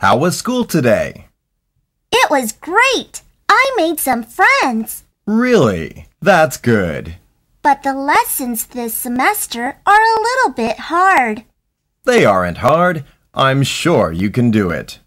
How was school today? It was great. I made some friends. Really? That's good. But the lessons this semester are a little bit hard. They aren't hard. I'm sure you can do it.